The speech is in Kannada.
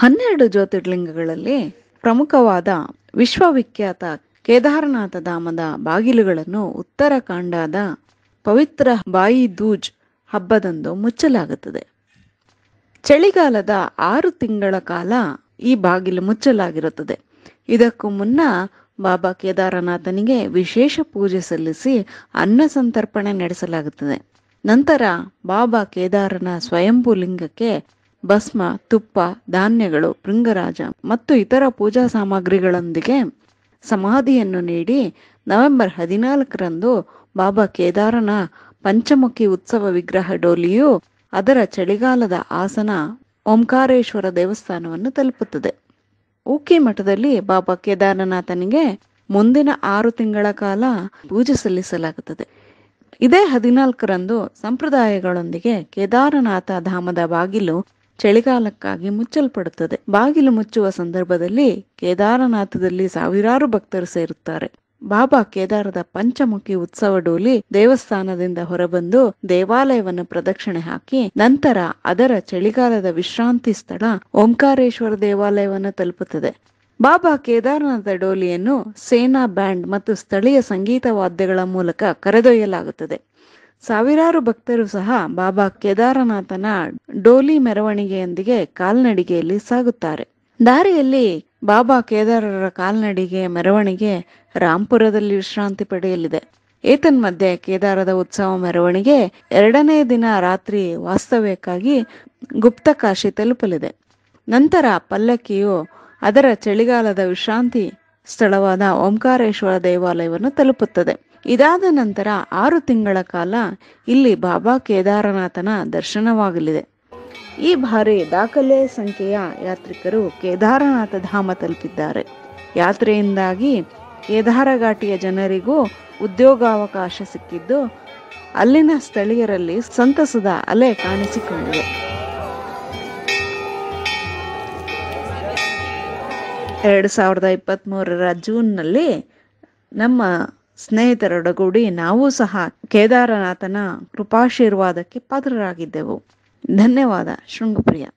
ಹನ್ನೆರಡು ಜ್ಯೋತಿರ್ಲಿಂಗಗಳಲ್ಲಿ ಪ್ರಮುಖವಾದ ವಿಶ್ವವಿಖ್ಯಾತ ಕೇದಾರನಾಥ ಧಾಮದ ಬಾಗಿಲುಗಳನ್ನು ಉತ್ತರಾಖಂಡದ ಪವಿತ್ರ ಬಾಯಿ ದೂಜ್ ಹಬ್ಬದಂದು ಮುಚ್ಚಲಾಗುತ್ತದೆ ಚಳಿಗಾಲದ ಆರು ತಿಂಗಳ ಕಾಲ ಈ ಬಾಗಿಲು ಮುಚ್ಚಲಾಗಿರುತ್ತದೆ ಇದಕ್ಕೂ ಮುನ್ನ ಬಾಬಾ ಕೇದಾರನಾಥನಿಗೆ ವಿಶೇಷ ಪೂಜೆ ಸಲ್ಲಿಸಿ ಅನ್ನ ಸಂತರ್ಪಣೆ ನಡೆಸಲಾಗುತ್ತದೆ ನಂತರ ಬಾಬಾ ಕೇದಾರನ ಸ್ವಯಂಭೂ ಲಿಂಗಕ್ಕೆ ಭಸ್ಮ ತುಪ್ಪ ಧಾನ್ಯಗಳು ಭೃಂಗರಾಜ ಮತ್ತು ಇತರ ಪೂಜಾ ಸಾಮಗ್ರಿಗಳೊಂದಿಗೆ ಸಮಾಧಿಯನ್ನು ನೀಡಿ ನವೆಂಬರ್ ಹದಿನಾಲ್ಕರಂದು ಬಾಬಾ ಕೇದಾರನ ಪಂಚಮುಖಿ ಉತ್ಸವ ವಿಗ್ರಹ ಡೋಲಿಯು ಅದರ ಚಳಿಗಾಲದ ಆಸನ ಓಂಕಾರೇಶ್ವರ ದೇವಸ್ಥಾನವನ್ನು ತಲುಪುತ್ತದೆ ಉಕ್ಕಿ ಮಠದಲ್ಲಿ ಬಾಬಾ ಕೇದಾರನಾಥನಿಗೆ ಮುಂದಿನ ಆರು ತಿಂಗಳ ಕಾಲ ಪೂಜೆ ಸಲ್ಲಿಸಲಾಗುತ್ತದೆ ಇದೇ ಹದಿನಾಲ್ಕರಂದು ಸಂಪ್ರದಾಯಗಳೊಂದಿಗೆ ಕೇದಾರನಾಥ ಧಾಮದ ಬಾಗಿಲು ಚಳಿಗಾಲಕ್ಕಾಗಿ ಮುಚ್ಚಲ್ಪಡುತ್ತದೆ ಬಾಗಿಲು ಮುಚ್ಚುವ ಸಂದರ್ಭದಲ್ಲಿ ಕೇದಾರನಾಥದಲ್ಲಿ ಸಾವಿರಾರು ಭಕ್ತರು ಸೇರುತ್ತಾರೆ ಬಾಬಾ ಕೇದಾರದ ಪಂಚಮುಖಿ ಉತ್ಸವ ಡೋಲಿ ದೇವಸ್ಥಾನದಿಂದ ಹೊರಬಂದು ದೇವಾಲಯವನ್ನು ಪ್ರದಕ್ಷಿಣೆ ಹಾಕಿ ನಂತರ ಅದರ ಚಳಿಗಾಲದ ವಿಶ್ರಾಂತಿ ಸ್ಥಳ ಓಂಕಾರೇಶ್ವರ ದೇವಾಲಯವನ್ನು ತಲುಪುತ್ತದೆ ಬಾಬಾ ಕೇದಾರನಾಥ ಡೋಲಿಯನ್ನು ಸೇನಾ ಬ್ಯಾಂಡ್ ಮತ್ತು ಸ್ಥಳೀಯ ಸಂಗೀತ ವಾದ್ಯಗಳ ಮೂಲಕ ಕರೆದೊಯ್ಯಲಾಗುತ್ತದೆ ಸಾವಿರಾರು ಭಕ್ತರು ಸಹ ಬಾಬಾ ಕೇದಾರನಾಥನ ಡೋಲಿ ಮೆರವಣಿಗೆಯೊಂದಿಗೆ ಕಾಲ್ನಡಿಗೆಯಲ್ಲಿ ಸಾಗುತ್ತಾರೆ ದಾರಿಯಲ್ಲಿ ಬಾಬಾ ಕೇದಾರರ ಕಾಲ್ನಡಿಗೆ ಮೆರವಣಿಗೆ ರಾಂಪುರದಲ್ಲಿ ವಿಶ್ರಾಂತಿ ಪಡೆಯಲಿದೆ ಏತನ್ಮಧ್ಯೆ ಕೇದಾರದ ಉತ್ಸವ ಮೆರವಣಿಗೆ ಎರಡನೇ ದಿನ ರಾತ್ರಿ ವಾಸ್ತವ್ಯಕ್ಕಾಗಿ ಗುಪ್ತಕಾಶಿ ತಲುಪಲಿದೆ ನಂತರ ಪಲ್ಲಕ್ಕಿಯು ಅದರ ಚಳಿಗಾಲದ ವಿಶ್ರಾಂತಿ ಸ್ಥಳವಾದ ಓಂಕಾರೇಶ್ವರ ದೇವಾಲಯವನ್ನು ತಲುಪುತ್ತದೆ ಇದಾದ ನಂತರ ಆರು ತಿಂಗಳ ಕಾಲ ಇಲ್ಲಿ ಬಾಬಾ ಕೇದಾರನಾಥನ ದರ್ಶನವಾಗಲಿದೆ ಈ ಬಾರಿ ದಾಖಲೆ ಸಂಖ್ಯೆಯ ಯಾತ್ರಿಕರು ಕೇದಾರನಾಥ ಧಾಮ ತಲುಪಿದ್ದಾರೆ ಯಾತ್ರೆಯಿಂದಾಗಿ ಕೇದಾರ ಘಾಟಿಯ ಜನರಿಗೂ ಉದ್ಯೋಗಾವಕಾಶ ಸಿಕ್ಕಿದ್ದು ಅಲ್ಲಿನ ಸ್ಥಳೀಯರಲ್ಲಿ ಸಂತಸದ ಅಲೆ ಕಾಣಿಸಿಕೊಂಡಿದೆ ಎರಡು ಸಾವಿರದ ಇಪ್ಪತ್ತ್ಮೂರರ ಜೂನ್ನಲ್ಲಿ ನಮ್ಮ ಸ್ನೇಹಿತರೊಡಗೂಡಿ ನಾವು ಸಹ ಕೇದಾರನಾಥನ ಕೃಪಾಶೀರ್ವಾದಕ್ಕೆ ಪಾತ್ರರಾಗಿದ್ದೆವು ಧನ್ಯವಾದ ಶೃಂಗಪ್ರಿಯ